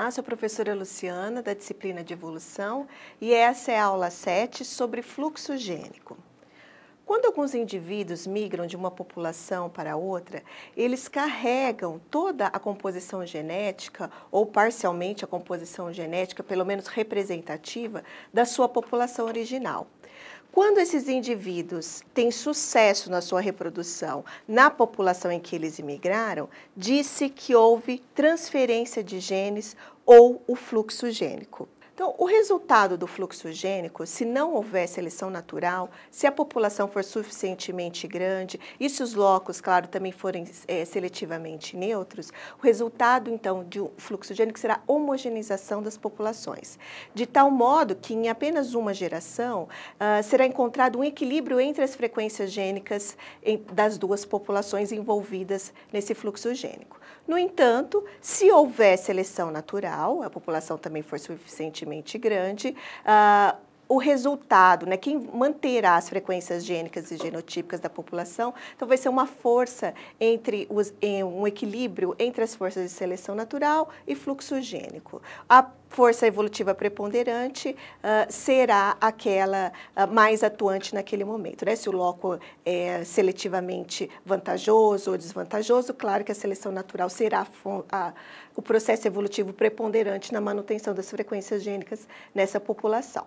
Olá, sou a professora Luciana, da disciplina de Evolução, e essa é a aula 7 sobre fluxo gênico. Quando alguns indivíduos migram de uma população para outra, eles carregam toda a composição genética, ou parcialmente a composição genética, pelo menos representativa, da sua população original. Quando esses indivíduos têm sucesso na sua reprodução na população em que eles imigraram, disse que houve transferência de genes ou o fluxo gênico. Então, o resultado do fluxo gênico, se não houver seleção natural, se a população for suficientemente grande e se os locos, claro, também forem é, seletivamente neutros, o resultado, então, de um fluxo gênico será a homogeneização das populações. De tal modo que, em apenas uma geração, uh, será encontrado um equilíbrio entre as frequências gênicas em, das duas populações envolvidas nesse fluxo gênico. No entanto, se houver seleção natural, a população também for suficientemente grande, uh, o resultado, né, quem manterá as frequências gênicas e genotípicas da população, então vai ser uma força entre os, um equilíbrio entre as forças de seleção natural e fluxo gênico. A força evolutiva preponderante uh, será aquela uh, mais atuante naquele momento. Né? Se o loco é seletivamente vantajoso ou desvantajoso, claro que a seleção natural será a, o processo evolutivo preponderante na manutenção das frequências gênicas nessa população.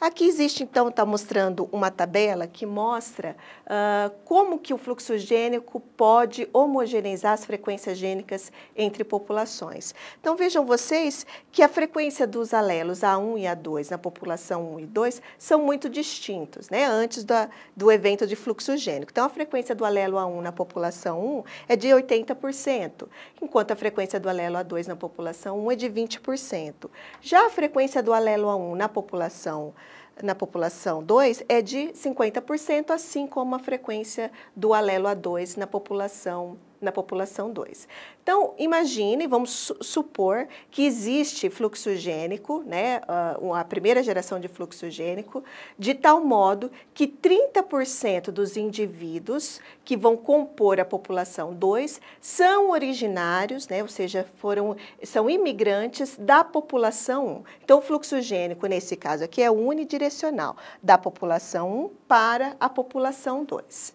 Aqui existe, então, está mostrando uma tabela que mostra uh, como que o fluxo gênico pode homogeneizar as frequências gênicas entre populações. Então, vejam vocês que a frequência frequência dos alelos A1 e A2 na população 1 e 2 são muito distintos, né? Antes da, do evento de fluxo gênico. Então, a frequência do alelo A1 na população 1 é de 80%, enquanto a frequência do alelo A2 na população 1 é de 20%. Já a frequência do alelo A1 na população na população 2 é de 50%, assim como a frequência do alelo A2 na população na população 2. Então, imagine, vamos supor que existe fluxo gênico, né, ah, a primeira geração de fluxo gênico, de tal modo que 30% dos indivíduos que vão compor a população 2 são originários, né, ou seja, foram, são imigrantes da população 1. Então, o fluxo gênico, nesse caso aqui, é unidirecional, da população 1 para a população 2.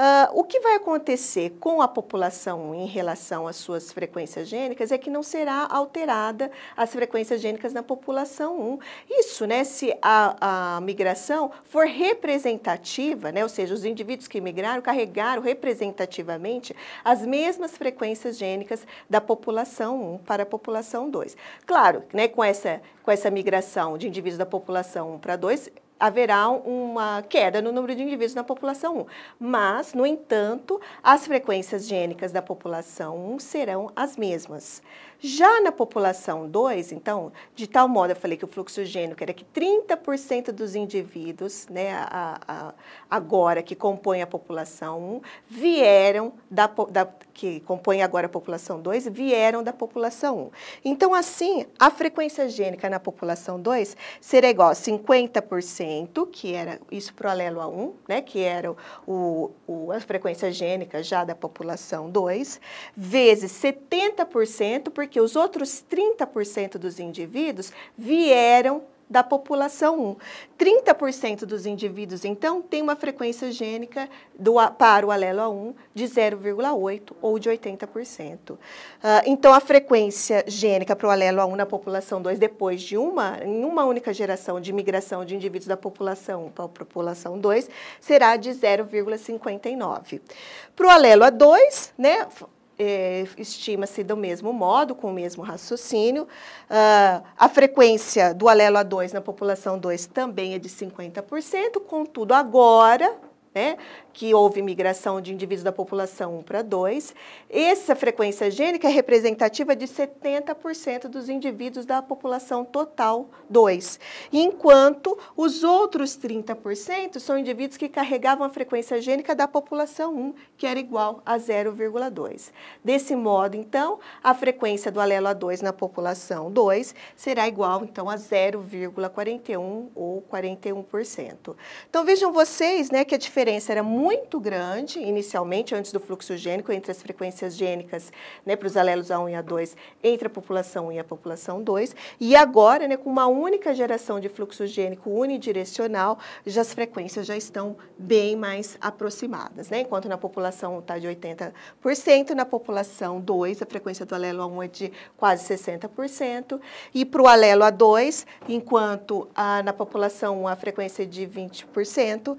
Uh, o que vai acontecer com a população em relação às suas frequências gênicas é que não será alterada as frequências gênicas na população 1. Isso, né, se a, a migração for representativa, né, ou seja, os indivíduos que migraram carregaram representativamente as mesmas frequências gênicas da população 1 para a população 2. Claro, né, com essa, com essa migração de indivíduos da população 1 para 2, haverá uma queda no número de indivíduos na população 1. Mas, no entanto, as frequências gênicas da população 1 serão as mesmas. Já na população 2, então, de tal modo eu falei que o fluxo gênico era que 30% dos indivíduos, né, a, a, agora que compõem a população 1, um, vieram da, da, que compõem agora a população 2, vieram da população 1. Um. Então, assim, a frequência gênica na população 2 será igual a 50%, que era isso paralelo a 1, né, que era o, o, a frequência gênica já da população 2, vezes 70%, porque porque os outros 30% dos indivíduos vieram da população 1. 30% dos indivíduos, então, tem uma frequência gênica do, para o alelo A1 de 0,8 ou de 80%. Uh, ah, então, a frequência gênica para o alelo A1 na população 2, depois de uma, em uma única geração de migração de indivíduos da população 1 para a população 2, será de 0,59. Para o alelo A2, né, é, estima-se do mesmo modo, com o mesmo raciocínio. Uh, a frequência do alelo A2 na população 2 também é de 50%, contudo, agora, né, que houve migração de indivíduos da população 1 para 2. Essa frequência gênica é representativa de 70% dos indivíduos da população total 2, enquanto os outros 30% são indivíduos que carregavam a frequência gênica da população 1, que era igual a 0,2. Desse modo, então, a frequência do alelo A2 na população 2 será igual, então, a 0,41 ou 41%. Então, vejam vocês né, que a diferença era muito muito grande, inicialmente, antes do fluxo gênico, entre as frequências gênicas né, para os alelos A1 e A2, entre a população 1 e a população 2. E agora, né, com uma única geração de fluxo gênico unidirecional, já as frequências já estão bem mais aproximadas. Né? Enquanto na população está de 80%, na população 2, a frequência do alelo A1 é de quase 60%. E para o alelo A2, enquanto a, na população 1 a frequência é de 20%,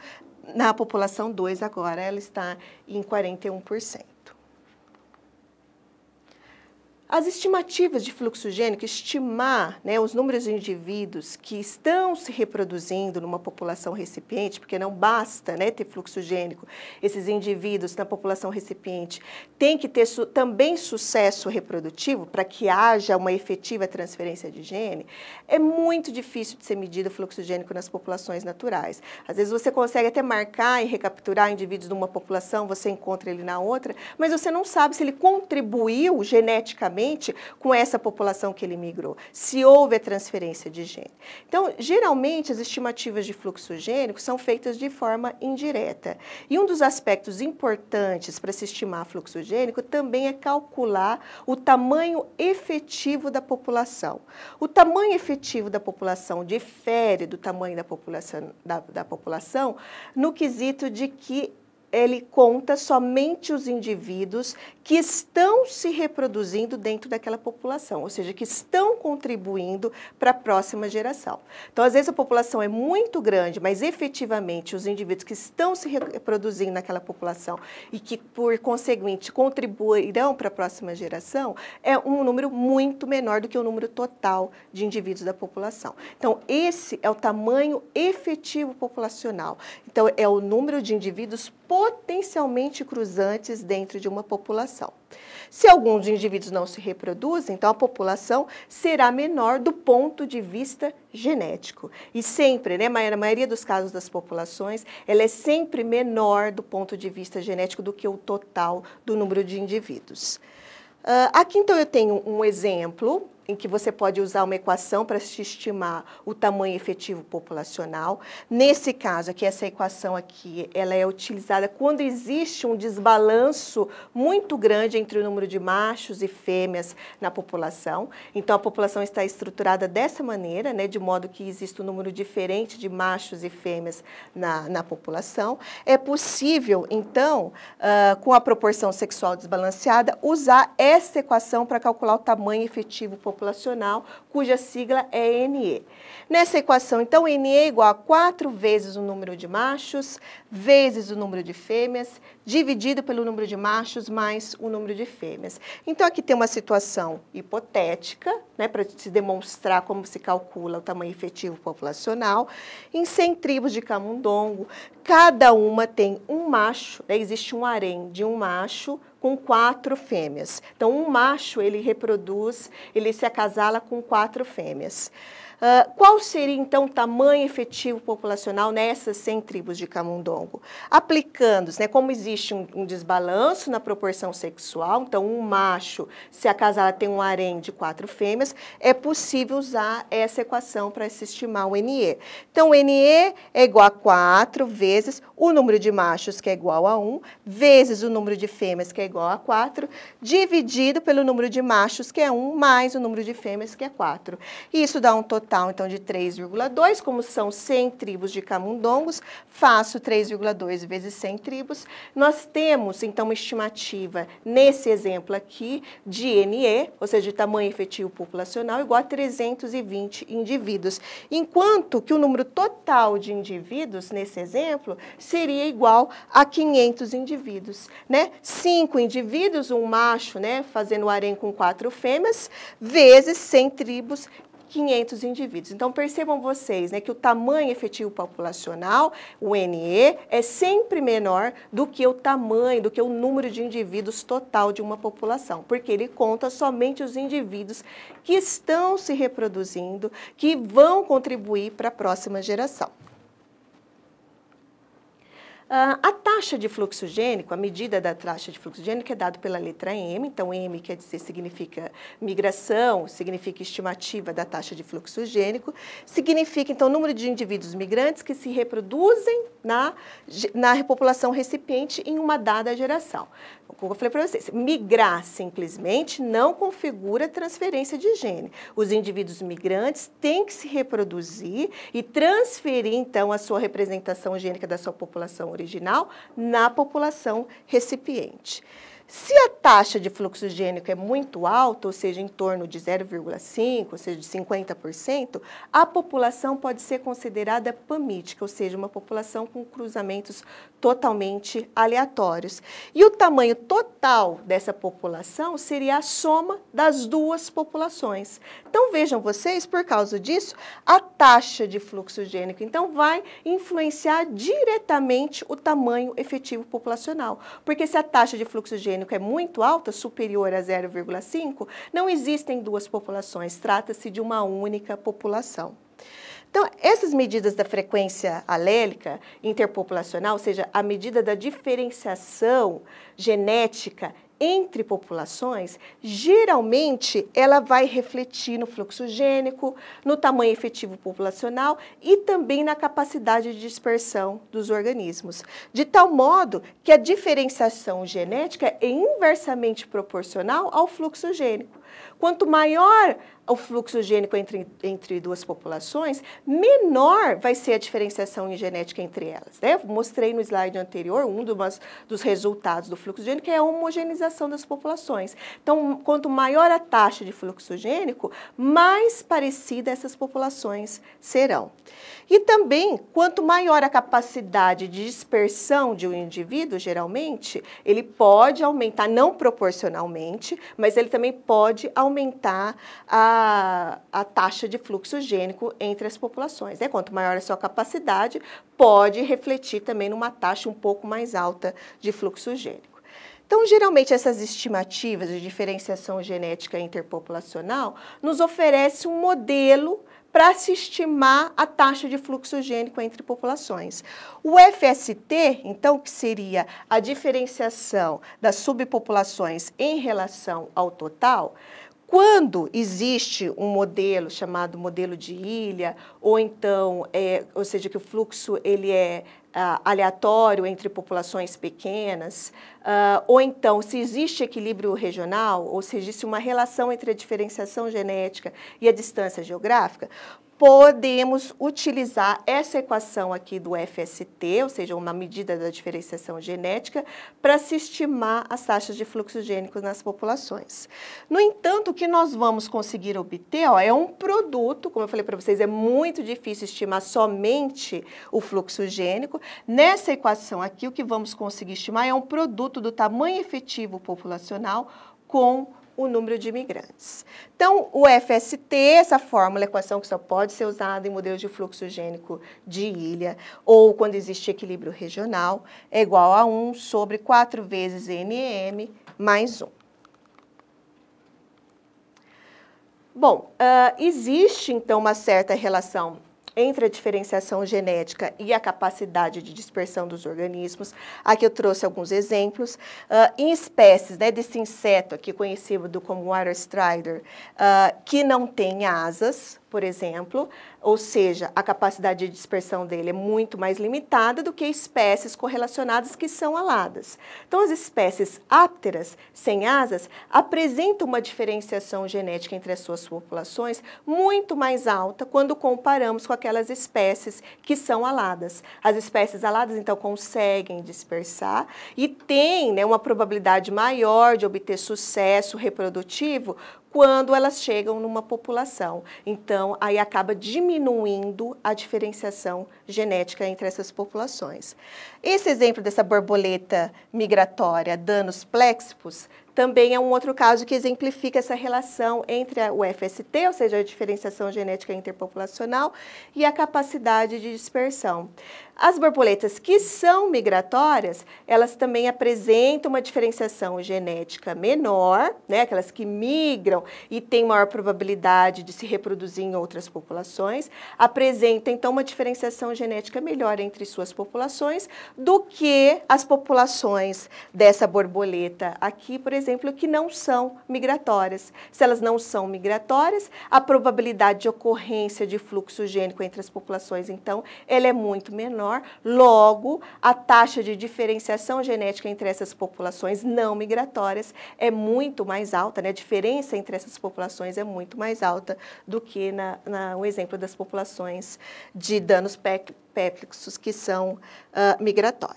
na população 2 agora ela está em 41%. As estimativas de fluxo gênico, estimar né, os números de indivíduos que estão se reproduzindo numa população recipiente, porque não basta né, ter fluxo gênico, esses indivíduos na população recipiente têm que ter su também sucesso reprodutivo para que haja uma efetiva transferência de gene, é muito difícil de ser medido o fluxo gênico nas populações naturais. Às vezes você consegue até marcar e recapturar indivíduos de uma população, você encontra ele na outra, mas você não sabe se ele contribuiu geneticamente diretamente com essa população que ele migrou, se houve a transferência de gene. Então, geralmente, as estimativas de fluxo gênico são feitas de forma indireta. E um dos aspectos importantes para se estimar fluxo gênico também é calcular o tamanho efetivo da população. O tamanho efetivo da população difere do tamanho da população, da, da população no quesito de que ele conta somente os indivíduos que estão se reproduzindo dentro daquela população, ou seja, que estão contribuindo para a próxima geração. Então, às vezes a população é muito grande, mas efetivamente os indivíduos que estão se reproduzindo naquela população e que, por conseguinte, contribuirão para a próxima geração, é um número muito menor do que o número total de indivíduos da população. Então, esse é o tamanho efetivo populacional. Então, é o número de indivíduos potencialmente cruzantes dentro de uma população população. Se alguns indivíduos não se reproduzem, então a população será menor do ponto de vista genético. E sempre, né, na maioria dos casos das populações, ela é sempre menor do ponto de vista genético do que o total do número de indivíduos. Uh, aqui então eu tenho um exemplo em que você pode usar uma equação para se estimar o tamanho efetivo populacional. Nesse caso aqui, essa equação aqui, ela é utilizada quando existe um desbalanço muito grande entre o número de machos e fêmeas na população. Então, a população está estruturada dessa maneira, né, de modo que existe um número diferente de machos e fêmeas na, na população. É possível, então, uh, com a proporção sexual desbalanceada, usar essa equação para calcular o tamanho efetivo populacional populacional, cuja sigla é NE. Nessa equação, então, NE é igual a 4 vezes o número de machos, vezes o número de fêmeas, dividido pelo número de machos mais o número de fêmeas. Então, aqui tem uma situação hipotética, né, para se demonstrar como se calcula o tamanho efetivo populacional. Em 100 tribos de camundongo, cada uma tem um macho, né, existe um harém de um macho, com quatro fêmeas. Então, um macho ele reproduz, ele se acasala com quatro fêmeas. Ah, qual seria então o tamanho efetivo populacional nessas 100 tribos de Camundongo? Aplicando-se, né, como existe um, um, desbalanço na proporção sexual, então um macho, se a casada tem um harém de quatro fêmeas, é possível usar essa equação para se estimar o NE. Então, o NE é igual a 4 vezes o número de machos, que é igual a 1, vezes o número de fêmeas, que é igual a 4, dividido pelo número de machos, que é 1, mais o número de fêmeas, que é 4. Isso dá um total total então de 3,2, como são 100 tribos de camundongos, faço 3,2 vezes 100 tribos. Nós temos então uma estimativa nesse exemplo aqui de NE, ou seja, de tamanho efetivo populacional igual a 320 indivíduos, enquanto que o número total de indivíduos nesse exemplo seria igual a 500 indivíduos, né? Cinco indivíduos, um macho, né, fazendo o harém com quatro fêmeas, vezes 100 tribos 500 indivíduos. Então percebam vocês né, que o tamanho efetivo populacional, o NE, é sempre menor do que o tamanho, do que o número de indivíduos total de uma população, porque ele conta somente os indivíduos que estão se reproduzindo, que vão contribuir para a próxima geração. Ah, a taxa de fluxo gênico, a medida da taxa de fluxo gênico é dada pela letra M, então M quer dizer, significa migração, significa estimativa da taxa de fluxo gênico, significa então o número de indivíduos migrantes que se reproduzem na, na população recipiente em uma dada geração. Então, como eu falei para vocês, migrar simplesmente não configura transferência de gene. Os indivíduos migrantes têm que se reproduzir e transferir então a sua representação gênica da sua população original original na população recipiente. Se a taxa de fluxo gênico é muito alta, ou seja, em torno de 0,5, ou seja, de 50%, a população pode ser considerada pamítica, ou seja, uma população com cruzamentos totalmente aleatórios. E o tamanho total dessa população seria a soma das duas populações. Então vejam vocês, por causa disso, a taxa de fluxo gênico então vai influenciar diretamente o tamanho efetivo populacional, porque se a taxa de fluxo gênico que é muito alta, superior a 0,5, não existem duas populações, trata-se de uma única população. Então, essas medidas da frequência alélica interpopulacional, ou seja, a medida da diferenciação genética entre populações, geralmente ela vai refletir no fluxo gênico, no tamanho efetivo populacional e também na capacidade de dispersão dos organismos. De tal modo que a diferenciação genética é inversamente proporcional ao fluxo gênico. Quanto maior o fluxo gênico entre, entre duas populações, menor vai ser a diferenciação em genética entre elas. Né? Mostrei no slide anterior um do, dos resultados do fluxo gênico, que é a homogeneização das populações. Então, quanto maior a taxa de fluxo gênico, mais parecidas essas populações serão. E também, quanto maior a capacidade de dispersão de um indivíduo, geralmente, ele pode aumentar, não proporcionalmente, mas ele também pode pode aumentar a, a taxa de fluxo gênico entre as populações. Né? Quanto maior a sua capacidade, pode refletir também numa taxa um pouco mais alta de fluxo gênico. Então, geralmente, essas estimativas de diferenciação genética interpopulacional nos oferece um modelo para se estimar a taxa de fluxo gênico entre populações. O FST, então, que seria a diferenciação das subpopulações em relação ao total, quando existe um modelo chamado modelo de ilha, ou então, é, ou seja, que o fluxo ele é ah, aleatório entre populações pequenas, ah, ou então se existe equilíbrio regional, ou se existe uma relação entre a diferenciação genética e a distância geográfica, podemos utilizar essa equação aqui do FST, ou seja, uma medida da diferenciação genética, para se estimar as taxas de fluxo gênico nas populações. No entanto, o que nós vamos conseguir obter ó, é um produto, como eu falei para vocês, é muito difícil estimar somente o fluxo gênico. Nessa equação aqui, o que vamos conseguir estimar é um produto do tamanho efetivo populacional com o número de imigrantes. Então, o FST, essa fórmula, equação que só pode ser usada em modelos de fluxo gênico de ilha ou quando existe equilíbrio regional, é igual a 1 sobre 4 vezes NM mais 1. Bom, uh, existe então uma certa relação entre a diferenciação genética e a capacidade de dispersão dos organismos. Aqui eu trouxe alguns exemplos. Uh, em espécies né, desse inseto aqui conhecido como water strider, uh, que não tem asas, por exemplo, ou seja, a capacidade de dispersão dele é muito mais limitada do que espécies correlacionadas que são aladas. Então, as espécies ápteras, sem asas, apresentam uma diferenciação genética entre as suas populações muito mais alta quando comparamos com aquelas espécies que são aladas. As espécies aladas, então, conseguem dispersar e têm né, uma probabilidade maior de obter sucesso reprodutivo quando elas chegam numa população. Então, aí acaba diminuindo a diferenciação genética entre essas populações. Esse exemplo dessa borboleta migratória Danos plexipos também é um outro caso que exemplifica essa relação entre o FST, ou seja, a diferenciação genética interpopulacional, e a capacidade de dispersão. As borboletas que são migratórias, elas também apresentam uma diferenciação genética menor, né? aquelas que migram e têm maior probabilidade de se reproduzir em outras populações, apresentam então uma diferenciação genética melhor entre suas populações do que as populações dessa borboleta aqui, por exemplo exemplo, que não são migratórias. Se elas não são migratórias, a probabilidade de ocorrência de fluxo gênico entre as populações, então, ela é muito menor. Logo, a taxa de diferenciação genética entre essas populações não migratórias é muito mais alta, né? a diferença entre essas populações é muito mais alta do que na, na exemplo das populações de danos péplicos que são uh,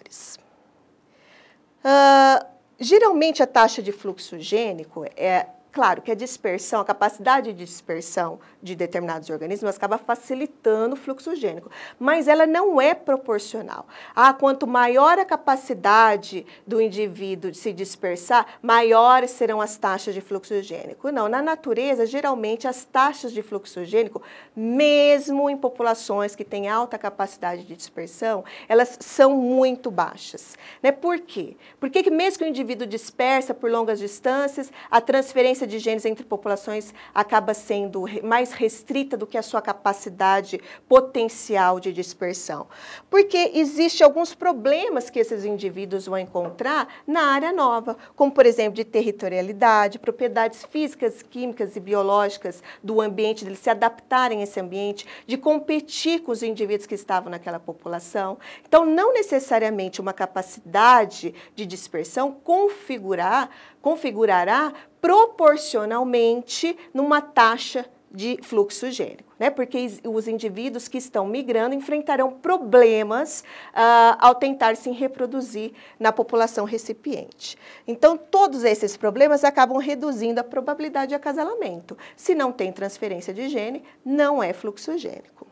Uh, Geralmente, a taxa de fluxo gênico é Claro que a dispersão, a capacidade de dispersão de determinados organismos acaba facilitando o fluxo gênico, mas ela não é proporcional. Ah, quanto maior a capacidade do indivíduo de se dispersar, maiores serão as taxas de fluxo gênico. Não, na natureza, geralmente as taxas de fluxo gênico, mesmo em populações que têm alta capacidade de dispersão, elas são muito baixas. Né? Por quê? Porque que mesmo que o indivíduo dispersa por longas distâncias, a transferência de genes entre populações acaba sendo mais restrita do que a sua capacidade potencial de dispersão. Porque existem alguns problemas que esses indivíduos vão encontrar na área nova, como, por exemplo, de territorialidade, propriedades físicas, químicas e biológicas do ambiente, deles se adaptarem a esse ambiente, de competir com os indivíduos que estavam naquela população. Então, não necessariamente uma capacidade de dispersão configurar, configurará proporcionalmente numa taxa de fluxo gênico, né? Porque os indivíduos que estão migrando enfrentarão problemas uh, ao tentar se reproduzir na população recipiente. Então, todos esses problemas acabam reduzindo a probabilidade de acasalamento. Se não tem transferência de gene, não é fluxo gênico.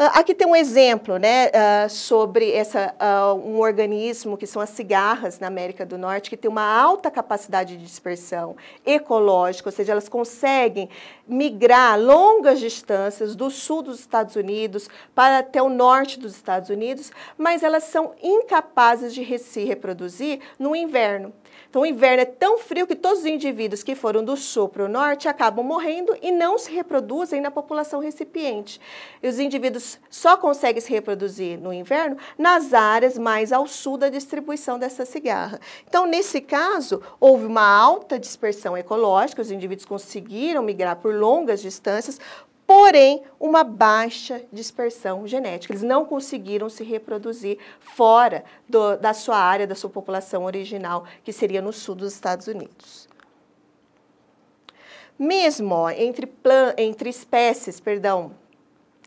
Ah, aqui tem um exemplo né, ah, sobre essa, ah, um organismo que são as cigarras na América do Norte, que tem uma alta capacidade de dispersão ecológica, ou seja, elas conseguem migrar longas distâncias do sul dos Estados Unidos para até o norte dos Estados Unidos, mas elas são incapazes de se reproduzir no inverno. Então, o inverno é tão frio que todos os indivíduos que foram do sul para o norte acabam morrendo e não se reproduzem na população recipiente. E os indivíduos só conseguem se reproduzir no inverno nas áreas mais ao sul da distribuição dessa cigarra. Então, nesse caso, houve uma alta dispersão ecológica, os indivíduos conseguiram migrar por longas distâncias, porém uma baixa dispersão genética. Eles não conseguiram se reproduzir fora do, da sua área, da sua população original, que seria no sul dos Estados Unidos. Mesmo ó, entre, plan, entre espécies perdão,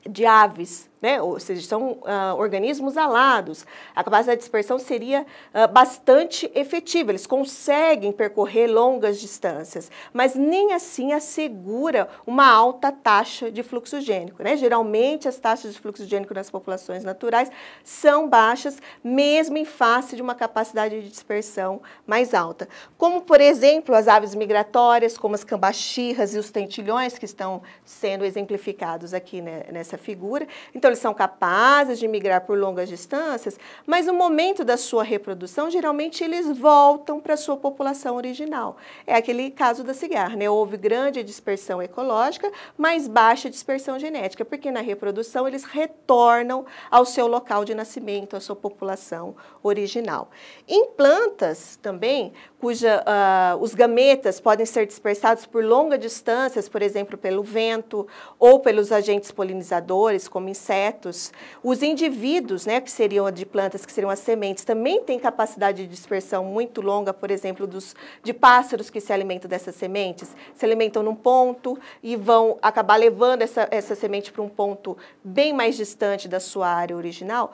de aves né? ou seja, são uh, organismos alados. A capacidade de dispersão seria uh, bastante efetiva, eles conseguem percorrer longas distâncias, mas nem assim assegura uma alta taxa de fluxo gênico. Né? Geralmente, as taxas de fluxo gênico nas populações naturais são baixas, mesmo em face de uma capacidade de dispersão mais alta. Como, por exemplo, as aves migratórias, como as cambaxirras e os tentilhões, que estão sendo exemplificados aqui né, nessa figura. Então, eles são capazes de migrar por longas distâncias, mas no momento da sua reprodução, geralmente eles voltam para a sua população original. É aquele caso da cigarra, né? Houve grande dispersão ecológica, mas baixa dispersão genética, porque na reprodução eles retornam ao seu local de nascimento, à sua população original. Em plantas também, cuja uh, os gametas podem ser dispersados por longas distâncias, por exemplo, pelo vento ou pelos agentes polinizadores, como insetos. Os indivíduos, né, que seriam de plantas, que seriam as sementes, também têm capacidade de dispersão muito longa, por exemplo, dos, de pássaros que se alimentam dessas sementes. Se alimentam num ponto e vão acabar levando essa, essa semente para um ponto bem mais distante da sua área original.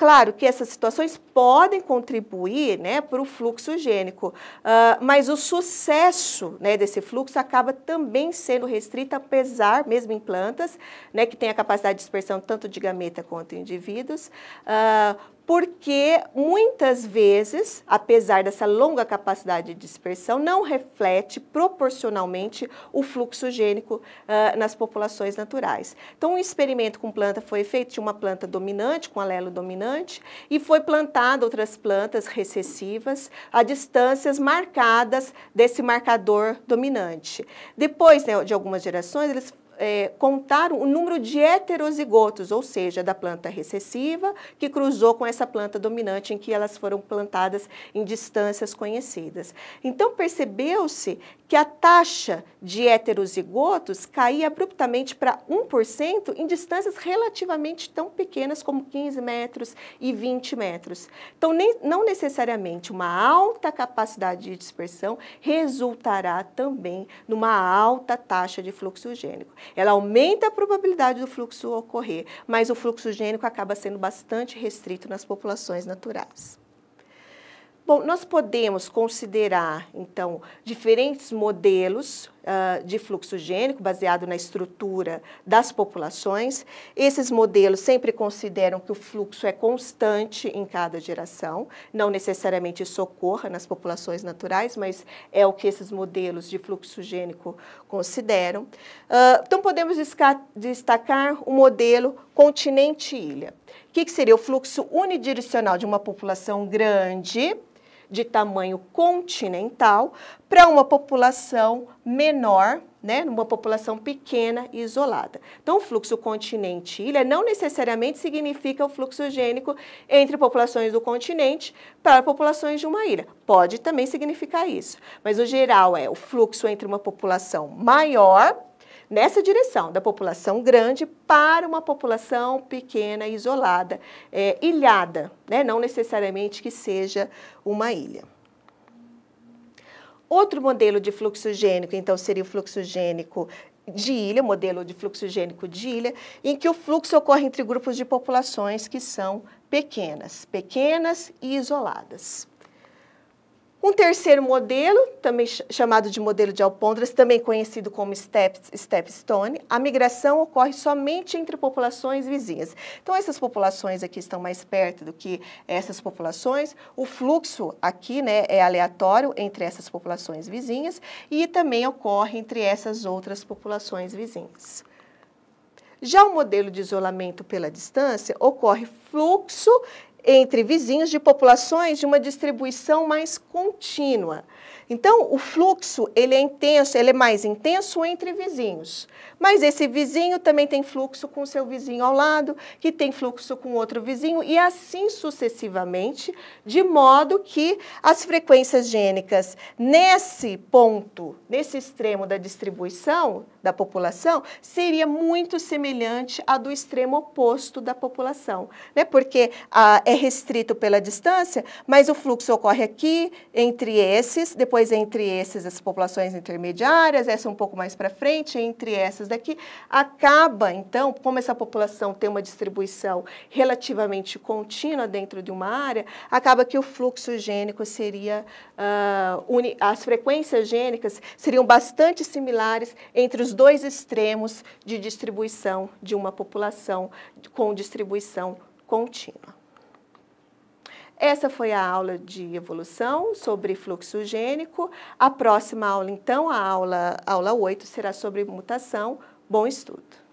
Claro que essas situações podem contribuir né, para o fluxo gênico, uh, mas o sucesso né, desse fluxo acaba também sendo restrito, apesar, mesmo em plantas, né, que tem a capacidade de dispersão tanto de gameta quanto indivíduos, uh, porque muitas vezes, apesar dessa longa capacidade de dispersão, não reflete proporcionalmente o fluxo gênico uh, nas populações naturais. Então, um experimento com planta foi feito, tinha uma planta dominante, com alelo dominante, e foi plantada outras plantas recessivas a distâncias marcadas desse marcador dominante. Depois né, de algumas gerações, eles é, contar o número de heterozigotos, ou seja, da planta recessiva que cruzou com essa planta dominante em que elas foram plantadas em distâncias conhecidas. Então percebeu-se que a taxa de heterozigotos caía abruptamente para 1% em distâncias relativamente tão pequenas como 15 metros e 20 metros. Então, nem, não necessariamente uma alta capacidade de dispersão resultará também numa alta taxa de fluxo gênico. Ela aumenta a probabilidade do fluxo ocorrer, mas o fluxo gênico acaba sendo bastante restrito nas populações naturais. Bom, nós podemos considerar, então, diferentes modelos uh, de fluxo gênico baseado na estrutura das populações. Esses modelos sempre consideram que o fluxo é constante em cada geração, não necessariamente socorra nas populações naturais, mas é o que esses modelos de fluxo gênico consideram. Uh, então, podemos destacar o modelo continente-ilha. O que, que seria o fluxo unidirecional de uma população grande? de tamanho continental para uma população menor, né, numa população pequena e isolada. Então, o fluxo continente-ilha não necessariamente significa o fluxo gênico entre populações do continente para populações de uma ilha. Pode também significar isso, mas o geral é o fluxo entre uma população maior nessa direção, da população grande para uma população pequena, isolada, é, ilhada, né? não necessariamente que seja uma ilha. Outro modelo de fluxogênico, então, seria o fluxogênico de ilha, modelo de fluxogênico de ilha, em que o fluxo ocorre entre grupos de populações que são pequenas, pequenas e isoladas. Um terceiro modelo, também chamado de modelo de Alpondras, também conhecido como step, stepstone, a migração ocorre somente entre populações vizinhas. Então, essas populações aqui estão mais perto do que essas populações. O fluxo aqui né, é aleatório entre essas populações vizinhas e também ocorre entre essas outras populações vizinhas. Já o modelo de isolamento pela distância ocorre fluxo entre vizinhos de populações de uma distribuição mais contínua. Então, o fluxo, ele é intenso, ele é mais intenso entre vizinhos. Mas esse vizinho também tem fluxo com seu vizinho ao lado, que tem fluxo com outro vizinho e assim sucessivamente, de modo que as frequências gênicas nesse ponto, nesse extremo da distribuição da população, seria muito semelhante à do extremo oposto da população, né? Porque ah, é restrito pela distância, mas o fluxo ocorre aqui entre esses, depois depois entre essas as populações intermediárias, essa um pouco mais para frente, entre essas daqui, acaba então, como essa população tem uma distribuição relativamente contínua dentro de uma área, acaba que o fluxo gênico seria uh, uni, as frequências gênicas seriam bastante similares entre os dois extremos de distribuição de uma população com distribuição contínua. Essa foi a aula de evolução sobre fluxo gênico. A próxima aula, então, a aula, aula 8, será sobre mutação. Bom estudo!